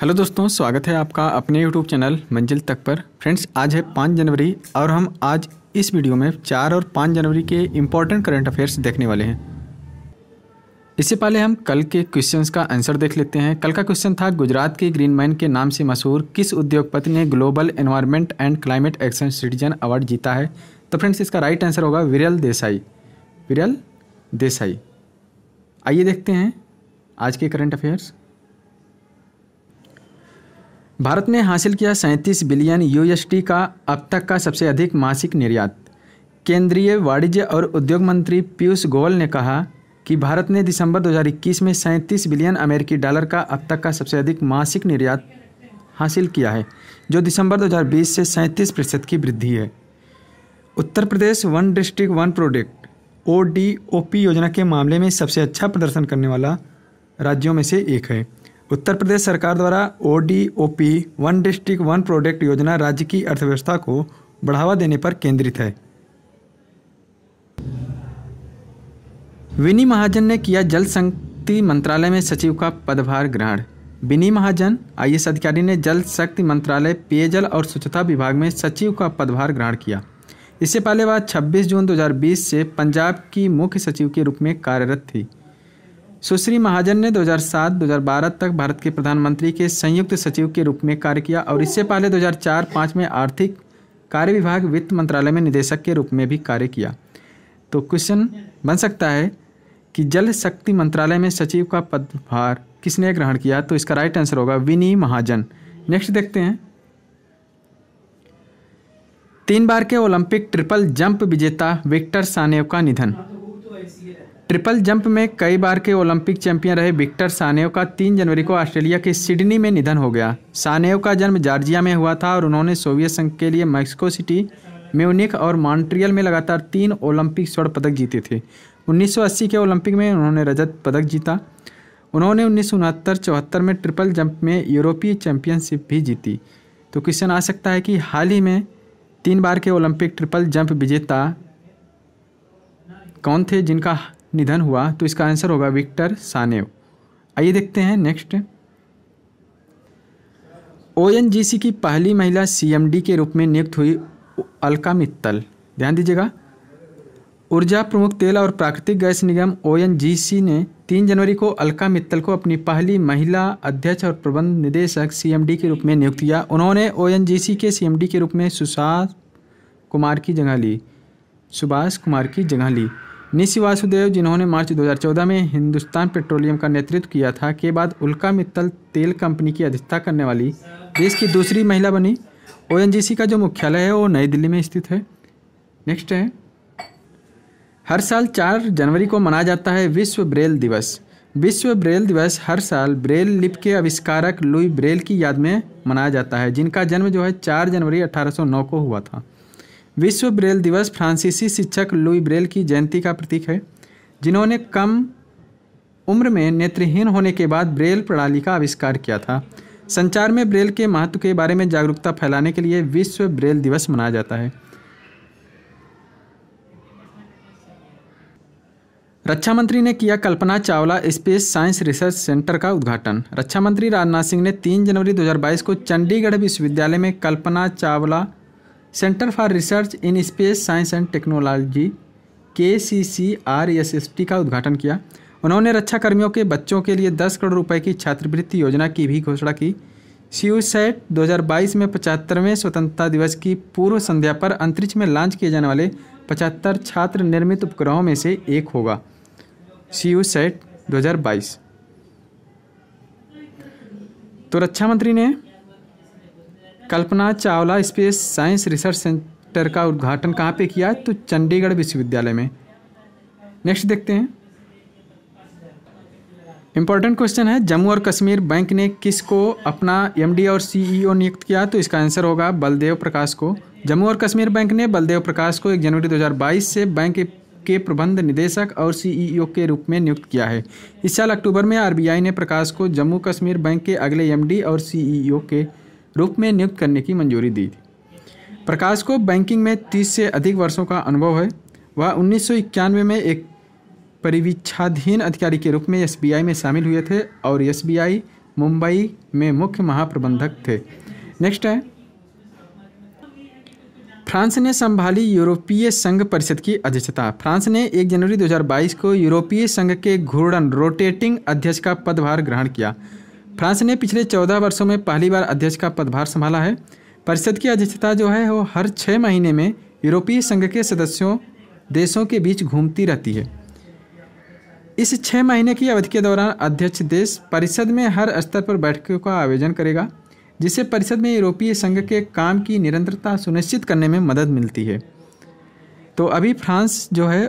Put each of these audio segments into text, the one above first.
hello दोस्तों स्वागत है आपका अपने यूट्यूब चैनल मंजिल तक पर फ्रेंड्स आज है पाँच जनवरी और हम आज इस वीडियो में चार और पाँच जनवरी के इम्पॉर्टेंट करंट अफेयर्स देखने वाले हैं इससे पहले हम कल के क्वेश्चंस का आंसर देख लेते हैं कल का क्वेश्चन था गुजरात के ग्रीन माइन के नाम से मशहूर किस उद्योगपति ने global environment and climate action citizen award जीता है तो फ्रेंड्स इसका राइट आंसर होगा विरल देसाई विरल देसाई आइए देखते हैं आज के करंट अफेयर्स भारत ने हासिल किया सैंतीस बिलियन यूएसडी का अब तक का सबसे अधिक मासिक निर्यात केंद्रीय वाणिज्य और उद्योग मंत्री पीयूष गोयल ने कहा कि भारत ने दिसंबर 2021 में सैंतीस बिलियन अमेरिकी डॉलर का अब तक का सबसे अधिक मासिक निर्यात हासिल किया है जो दिसंबर 2020 से सैंतीस प्रतिशत की वृद्धि है Uttar Pradesh one district one product O D O P योजना के मामले में सबसे अच्छा प्रदर्शन करने वाला राज्यों में से एक है उत्तर प्रदेश सरकार द्वारा O D O P one district one product योजना राज्य की अर्थव्यवस्था को बढ़ावा देने पर केंद्रित है विनी महाजन ने किया जल शक्ति मंत्रालय में सचिव का पदभार ग्रहण विनी महाजन आई अधिकारी ने जल शक्ति मंत्रालय पेयजल और स्वच्छता विभाग में सचिव का पदभार ग्रहण किया इससे पहले वह 26 जून 2020 से पंजाब की मुख्य सचिव के रूप में कार्यरत थी सुश्री महाजन ने 2007-2012 तक भारत के प्रधानमंत्री के संयुक्त सचिव के रूप में कार्य किया और इससे पहले 2004-5 में आर्थिक कार्य विभाग वित्त मंत्रालय में निदेशक के रूप में भी कार्य किया तो क्वेश्चन बन सकता है कि जल शक्ति मंत्रालय में सचिव का पदभार किसने ग्रहण किया तो इसका राइट आंसर होगा विनी महाजन नेक्स्ट देखते हैं तीन बार के ओलंपिक ट्रिपल जंप विजेता विक्टर सानेव का निधन ट्रिपल जंप में कई बार के ओलंपिक चैंपियन रहे विक्टर सानेव का 3 जनवरी को ऑस्ट्रेलिया के सिडनी में निधन हो गया सानेव का जन्म जॉर्जिया में हुआ था और उन्होंने सोवियत संघ के लिए मैक्सिको सिटी म्यूनिक और मॉन्ट्रियल में लगातार तीन ओलंपिक स्वर्ण पदक जीते थे 1980 के ओलंपिक में उन्होंने रजत पदक जीता उन्होंने उन्नीस उनहत्तर में ट्रिपल जंप में यूरोपीय चैंपियनशिप भी जीती तो क्वेश्चन आ सकता है कि हाल ही में तीन बार के ओलंपिक ट्रिपल जंप विजेता कौन थे जिनका निधन हुआ तो इसका आंसर होगा विक्टर सानेव आइए देखते हैं नेक्स्ट ओएनजीसी की पहली महिला सीएमडी के रूप में नियुक्त हुई अलका मित्तल ध्यान दीजिएगा ऊर्जा प्रमुख तेल और प्राकृतिक गैस निगम ओएनजीसी ने 3 जनवरी को अलका मित्तल को अपनी पहली महिला अध्यक्ष और प्रबंध निदेशक सीएमडी के रूप में नियुक्त किया उन्होंने ओएनजीसी के सीएमडी के रूप में सुशांत कुमार की जगह ली सुभाष कुमार की जगह ली निशी वासुदेव जिन्होंने मार्च 2014 में हिंदुस्तान पेट्रोलियम का नेतृत्व किया था के बाद उल्का मित्तल तेल कंपनी की अध्यक्षता करने वाली देश की दूसरी महिला बनी ओ का जो मुख्यालय है वो नई दिल्ली में स्थित है नेक्स्ट है हर साल चार जनवरी को मनाया जाता है विश्व ब्रेल दिवस विश्व ब्रेल दिवस हर साल ब्रेल लिप के आविष्कारक लुई ब्रेल की याद में मनाया जाता है जिनका जन्म जो है चार जनवरी 1809 को हुआ था विश्व ब्रेल दिवस फ्रांसीसी शिक्षक लुई ब्रेल की जयंती का प्रतीक है जिन्होंने कम उम्र में नेत्रहीन होने के बाद ब्रेल प्रणाली का आविष्कार किया था संचार में ब्रेल के महत्व के बारे में जागरूकता फैलाने के लिए विश्व ब्रेल दिवस मनाया जाता है रक्षा मंत्री ने किया Kalpana Chawla space science research centre का उद्घाटन रक्षा मंत्री राजनाथ सिंह ने 3 जनवरी 2022 को चंडीगढ़ विश्वविद्यालय में Kalpana Chawla centre for research in space science and technology के C C R S S T का उद्घाटन किया उन्होंने रक्षा कर्मियों के बच्चों के लिए 10 करोड़ रुपए की छात्रवृत्ति योजना की भी घोषणा की सीयूसेट 2022 में पचहत्तरवें स्वतंत्रता दिवस की पूर्व संध्या पर अंतरिक्ष में लॉन्च किए जाने वाले पचहत्तर छात्र निर्मित उपग्रहों में से एक होगा सीयूसेट 2022 तो रक्षा मंत्री ने Kalpana Chawla space science research centre का उद्घाटन कहाँ पे किया तो चंडीगढ़ विश्वविद्यालय में नेक्स्ट देखते हैं इंपॉर्टेंट क्वेश्चन है जम्मू और कश्मीर बैंक ने किसको अपना एमडी और सीईओ e नियुक्त किया तो इसका आंसर होगा बलदेव प्रकाश को जम्मू और कश्मीर बैंक ने बलदेव प्रकाश को एक जनवरी 2022 से बैंक के प्रबंध निदेशक और सीईओ e के रूप में नियुक्त किया है इस साल अक्टूबर में आरबीआई ने प्रकाश को जम्मू कश्मीर बैंक के अगले एमडी और सीईओ e के रूप में नियुक्त करने की मंजूरी दी थी प्रकाश को बैंकिंग में 30 से अधिक वर्षों का अनुभव है वह उन्नीस में एक परिवीक्षाधीन अधिकारी के रूप में एस में शामिल हुए थे और एस मुंबई में मुख्य महाप्रबंधक थे नेक्स्ट है फ्रांस ने संभाली यूरोपीय संघ परिषद की अध्यक्षता फ्रांस ने 1 जनवरी 2022 को यूरोपीय संघ के घूर्णन रोटेटिंग अध्यक्ष का पदभार ग्रहण किया फ्रांस ने पिछले चौदह वर्षों में पहली बार अध्यक्ष का पदभार संभाला है परिषद की अध्यक्षता जो है वो हर छः महीने में यूरोपीय संघ के सदस्यों देशों के बीच घूमती रहती है इस छः महीने की अवधि के दौरान अध्यक्ष देश परिषद में हर स्तर पर बैठकों का आयोजन करेगा जिससे परिषद में यूरोपीय संघ के काम की निरंतरता सुनिश्चित करने में मदद मिलती है तो अभी फ्रांस जो है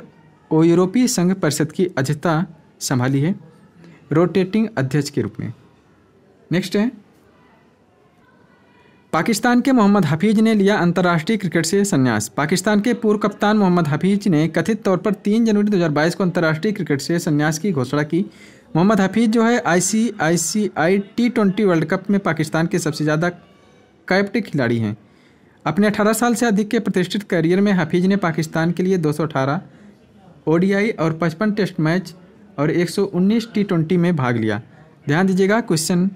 वो यूरोपीय संघ परिषद की अध्यक्षता संभाली है रोटेटिंग अध्यक्ष के रूप में नेक्स्ट है पाकिस्तान के मोहम्मद हफीज ने लिया अंतर्राष्ट्रीय क्रिकेट से संन्यास पाकिस्तान के पूर्व कप्तान मोहम्मद हफीज ने कथित तौर पर 3 जनवरी 2022 को अंतर्राष्ट्रीय क्रिकेट से संन्यास की घोषणा की मोहम्मद हफीज जो है ICICI T twenty World Cup में पाकिस्तान के सबसे ज़्यादा कैप्ट खिलाड़ी हैं अपने 18 साल से अधिक के प्रतिष्ठित करियर में हफीज ने पाकिस्तान के लिए 218 ओडीआई और 55 टेस्ट मैच और 119 टी ट्वेंटी में भाग लिया ध्यान दीजिएगा क्वेश्चन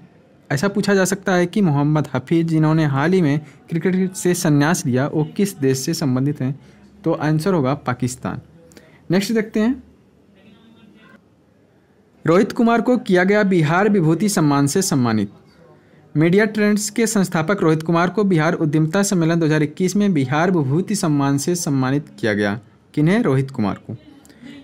ऐसा पूछा जा सकता है कि मोहम्मद हफीज जिन्होंने हाल ही में क्रिकेट से संन्यास लिया वो किस देश से संबंधित हैं तो आंसर होगा पाकिस्तान नेक्स्ट देखते हैं रोहित कुमार को किया गया बिहार विभूति सम्मान से सम्मानित मीडिया ट्रेंड्स के संस्थापक रोहित कुमार को बिहार उद्यमिता सम्मेलन 2021 में बिहार विभूति सम्मान से सम्मानित किया गया किन्हें रोहित कुमार को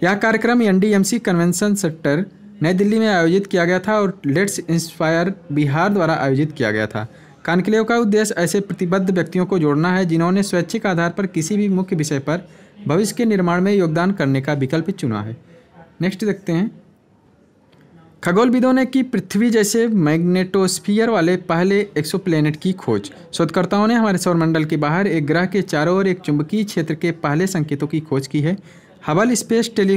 यह कार्यक्रम एनडीएमसी कन्वेंशन सेक्टर नई दिल्ली में आयोजित किया गया था और लेट्स इंस्पायर बिहार द्वारा आयोजित किया गया था कानक्लेव का उद्देश्य ऐसे प्रतिबद्ध व्यक्तियों को जोड़ना है जिन्होंने स्वैच्छिक आधार पर किसी भी मुख्य विषय पर भविष्य के निर्माण में योगदान करने का विकल्प चुना है नेक्स्ट देखते हैं खगोलविदों ने की पृथ्वी जैसे मैग्नेटोस्फियर वाले पहले एक्सोप्लेनेट की खोज शोधकर्ताओं ने हमारे सौरमंडल के बाहर एक ग्रह के चारों ओर एक चुंबकीय क्षेत्र के पहले संकेतों की खोज की है हबल स्पेस टेली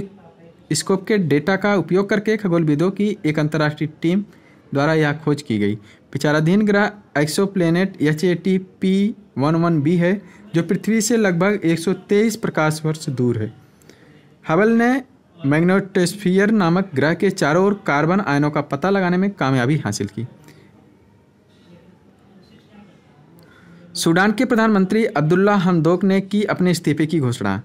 स्कोप के डेटा का उपयोग करके खगोलविदों की एक अंतर्राष्ट्रीय टीम द्वारा यह खोज की गई विचाराधीन ग्रह exoplanet H A T P one one B है जो पृथ्वी से लगभग 123 प्रकाश वर्ष दूर है हबल ने मैग्नोटेस्फियर नामक ग्रह के चारों ओर कार्बन आयनों का पता लगाने में कामयाबी हासिल की सूडान के प्रधानमंत्री अब्दुल्ला हमदोक ने की अपने इस्तीफे की घोषणा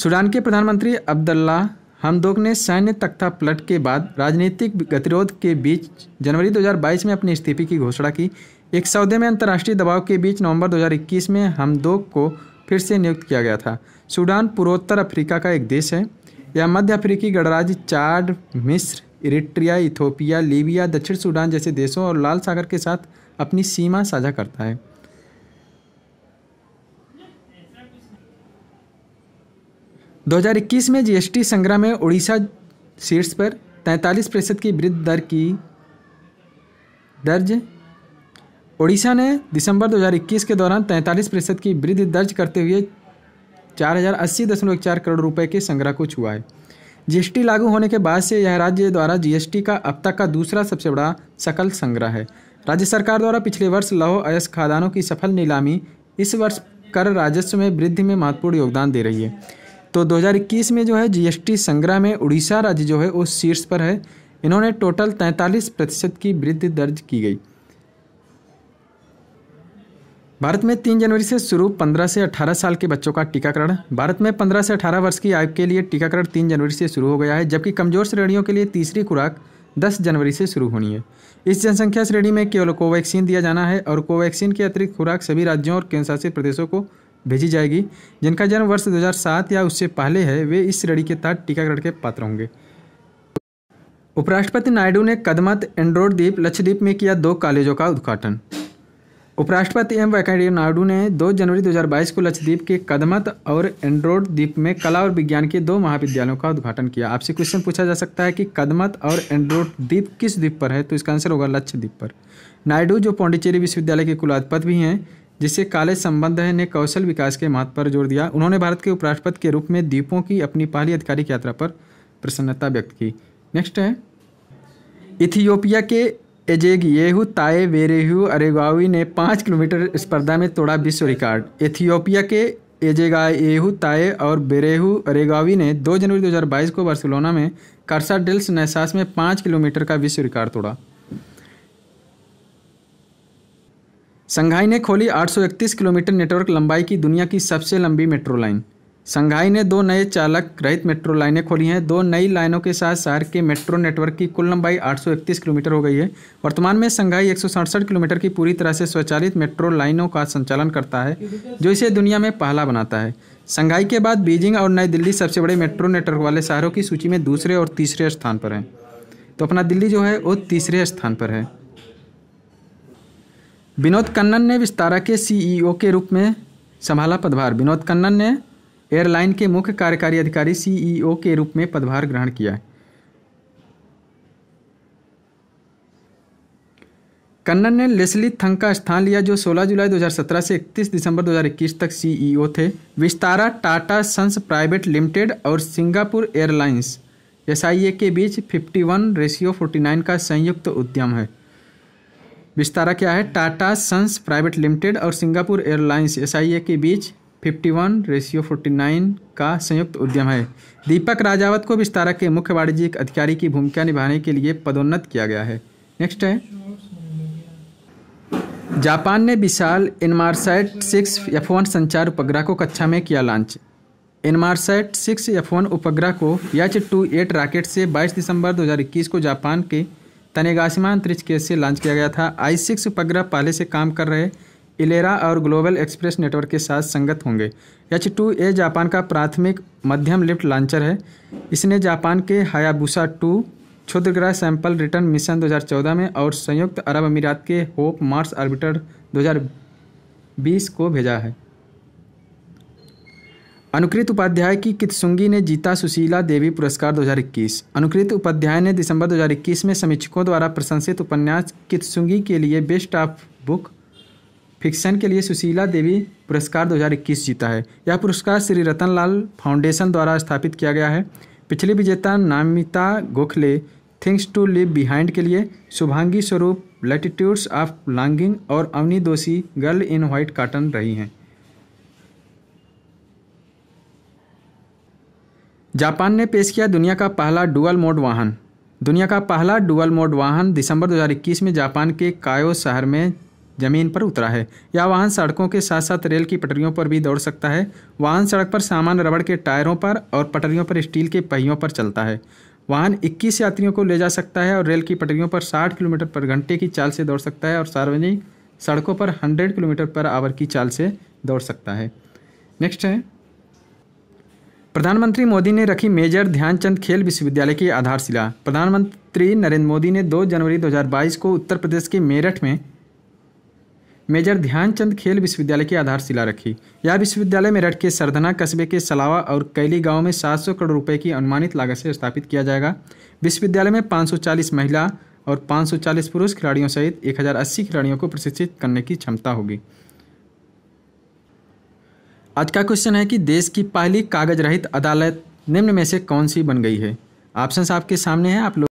सूडान के प्रधानमंत्री अब्दुल्ला हमदोग ने सैन्य तख्ता पलट के बाद राजनीतिक गतिरोध के बीच जनवरी 2022 में अपने इस्तीफे की घोषणा की एक सौदे में अंतर्राष्ट्रीय दबाव के बीच नवंबर 2021 में हमदोग को फिर से नियुक्त किया गया था सूडान पूर्वोत्तर अफ्रीका का एक देश है यह मध्य अफ्रीकी गणराज्य चार्ड मिस्र इरिट्रिया इथोपिया लीबिया दक्षिण सूडान जैसे देशों और लाल सागर के साथ अपनी सीमा साझा करता है 2021 में जीएसटी संग्रह में उड़ीसा शीर्ष पर 43 प्रतिशत की वृद्धि दर की दर्ज ओडिशा ने दिसंबर 2021 के दौरान 43 प्रतिशत की वृद्धि दर्ज करते हुए चार करोड़ रुपए के संग्रह को छुआ है जीएसटी लागू होने के बाद से यह राज्य द्वारा जीएसटी का अब तक का दूसरा सबसे बड़ा सकल संग्रह है राज्य सरकार द्वारा पिछले वर्ष लौह अयस्क खादानों की सफल नीलामी इस वर्ष कर राजस्व में वृद्धि में महत्वपूर्ण योगदान दे रही है तो 2021 में जो है जीएसटी संग्रह में उड़ीसा राज्य जो है वो शीर्ष पर है इन्होंने टोटल 43 प्रतिशत की वृद्धि दर्ज की गई भारत में तीन जनवरी से शुरू 15 से 18 साल के बच्चों का टीकाकरण भारत में 15 से 18 वर्ष की आयु के लिए टीकाकरण तीन जनवरी से शुरू हो गया है जबकि कमजोर श्रेणियों के लिए तीसरी खुराक 10 जनवरी से शुरू होनी है इस जनसंख्या श्रेणी में केवल कोवैक्सीन दिया जाना है और कोवैक्सीन के अतिरिक्त खुराक सभी राज्यों और केंद्रशासित प्रदेशों को भेजी जाएगी जिनका जन्म वर्ष 2007 या उससे पहले है वे इस श्रेणी के तहत टीकाकरण के पात्र होंगे उपराष्ट्रपति नायडू ने कदमत एंड्रोड द्वीप लक्षद्वीप में किया दो कॉलेजों का उद्घाटन उपराष्ट्रपति एम वेंकैया नायडू ने 2 जनवरी 2022 को लक्षद्वीप के कदमत और एंड्रोड द्वीप में कला और विज्ञान के दो महाविद्यालयों का उद्घाटन किया आपसे क्वेश्चन पूछा जा सकता है कि कदमत और एंड्रोड द्वीप किस द्वीप पर है तो इसका आंसर होगा लक्षद्वीप पर नायडू जो पौंडीचेरी विश्वविद्यालय के कुलाधिपति भी हैं जिससे काले संबंध ने कौशल विकास के महत्व पर जोर दिया उन्होंने भारत के उपराष्ट्रपति के रूप में द्वीपों की अपनी पहली आधिकारिक यात्रा पर प्रसन्नता व्यक्त की नेक्स्ट है इथियोपिया के येहू ताए वेरेहू अरेगावी ने पाँच किलोमीटर स्पर्धा में तोड़ा विश्व रिकॉर्ड इथियोपिया के एजेगा एजेगाएहू ताए और बेरेहू अरेगावी ने 2 जनवरी 2022 को बार्सिलोना में कार्सा डेल्स नैसास में पाँच किलोमीटर का विश्व रिकॉर्ड तोड़ा संघाई ने खोली 831 किलोमीटर नेटवर्क लंबाई की दुनिया की सबसे लंबी मेट्रो लाइन संघाई ने दो नए चालक रहित मेट्रो लाइनें खोली हैं दो नई लाइनों के साथ शहर के मेट्रो नेटवर्क की कुल लंबाई 831 किलोमीटर हो गई है वर्तमान में संघाई एक किलोमीटर की पूरी तरह से स्वचालित मेट्रो लाइनों का संचालन करता है जो इसे दुनिया में पहला बनाता है संघाई के बाद बीजिंग और नई दिल्ली सबसे बड़े मेट्रो नेटवर्क वाले शहरों की सूची में दूसरे और तीसरे स्थान पर हैं तो अपना दिल्ली जो है वो तीसरे स्थान पर है विनोद कन्नन ने विस्तारा के सीईओ e के रूप में संभाला पदभार विनोद कन्नन ने एयरलाइन के मुख्य कार्यकारी अधिकारी सीईओ e के रूप में पदभार ग्रहण किया कन्नन ने लेसली थंग का स्थान लिया जो 16 जुलाई 2017 से 31 दिसंबर 2021 तक सीईओ e थे Vistara Tata Sons private limited और सिंगापुर एयरलाइंस एस के बीच 51 रेशियो 49 का संयुक्त उद्यम है विस्तारा क्या है टाटा सन्स प्राइवेट लिमिटेड और सिंगापुर एयरलाइंस एस के बीच 51 रेशियो 49 का संयुक्त उद्यम है दीपक राजावत को विस्तारा के मुख्य वाणिज्यिक अधिकारी की भूमिका निभाने के लिए पदोन्नत किया गया है नेक्स्ट है जापान ने विशाल इनमारसाइट सिक्स एफ वन संचार उपग्रह को कक्षा में किया launch Inmarsat six F one उपग्रह को एच टू एट रॉकेट से 22 दिसंबर 2021 को जापान के तनेगासिमा अंतरिक्ष केस से लॉन्च किया गया था आई सिक्स उपग्रह पहले से काम कर रहे इलेरा और ग्लोबल एक्सप्रेस नेटवर्क के साथ संगत होंगे एच टू ए जापान का प्राथमिक मध्यम लिफ्ट लॉन्चर है इसने जापान के हायाबूसा टू क्षुद्रग्रह सैंपल रिटर्न मिशन 2014 में और संयुक्त अरब अमीरात के होप मार्स ऑर्बिटर 2020 को भेजा है अनुकृत उपाध्याय की कितसुंगी ने जीता सुशीला देवी पुरस्कार 2021 अनुकृत उपाध्याय ने दिसंबर 2021 में समीक्षकों द्वारा प्रशंसित उपन्यास कितसुंगी के लिए बेस्ट ऑफ बुक फिक्शन के लिए सुशीला देवी पुरस्कार 2021 जीता है यह पुरस्कार श्री रतनलाल फाउंडेशन द्वारा स्थापित किया गया है पिछली विजेता Namita Gokhale things to live behind के लिए शुभांगी स्वरूप लैटिट्यूड्स ऑफ लॉन्गिंग और अवनी दोषी गर्ल इन व्हाइट काटन रही हैं जापान ने पेश किया दुनिया का पहला डुअल मोड वाहन दुनिया का पहला डुअल मोड वाहन दिसंबर 2021 में जापान के कायो शहर में जमीन पर उतरा है यह वाहन सड़कों के साथ साथ रेल की पटरियों पर भी दौड़ सकता है वाहन सड़क पर सामान रबड़ के टायरों पर और पटरियों पर स्टील के पहियों पर चलता है वाहन 21 यात्रियों को ले जा सकता है और रेल की पटरियों पर 60 किलोमीटर पर घंटे की चाल से दौड़ सकता है और सार्वजनिक सड़कों पर 100 किलोमीटर पर आवर की चाल से दौड़ सकता है नेक्स्ट है प्रधानमंत्री मोदी ने रखी मेजर ध्यानचंद खेल विश्वविद्यालय की आधारशिला प्रधानमंत्री नरेंद्र मोदी ने 2 जनवरी 2022 को उत्तर प्रदेश के मेरठ में मेजर ध्यानचंद खेल विश्वविद्यालय की आधारशिला रखी यह विश्वविद्यालय मेरठ के सरधना कस्बे के सलावा और कैली गांव में 700 करोड़ रुपए की अनुमानित लागत से स्थापित किया जाएगा विश्वविद्यालय में 540 महिला और 540 पुरुष खिलाड़ियों सहित 1080 खिलाड़ियों को प्रशिक्षित करने की क्षमता होगी आज का क्वेश्चन है कि देश की पहली कागज रहित अदालत निम्न में से कौन सी बन गई है ऑप्शन आपके सामने हैं आप लोग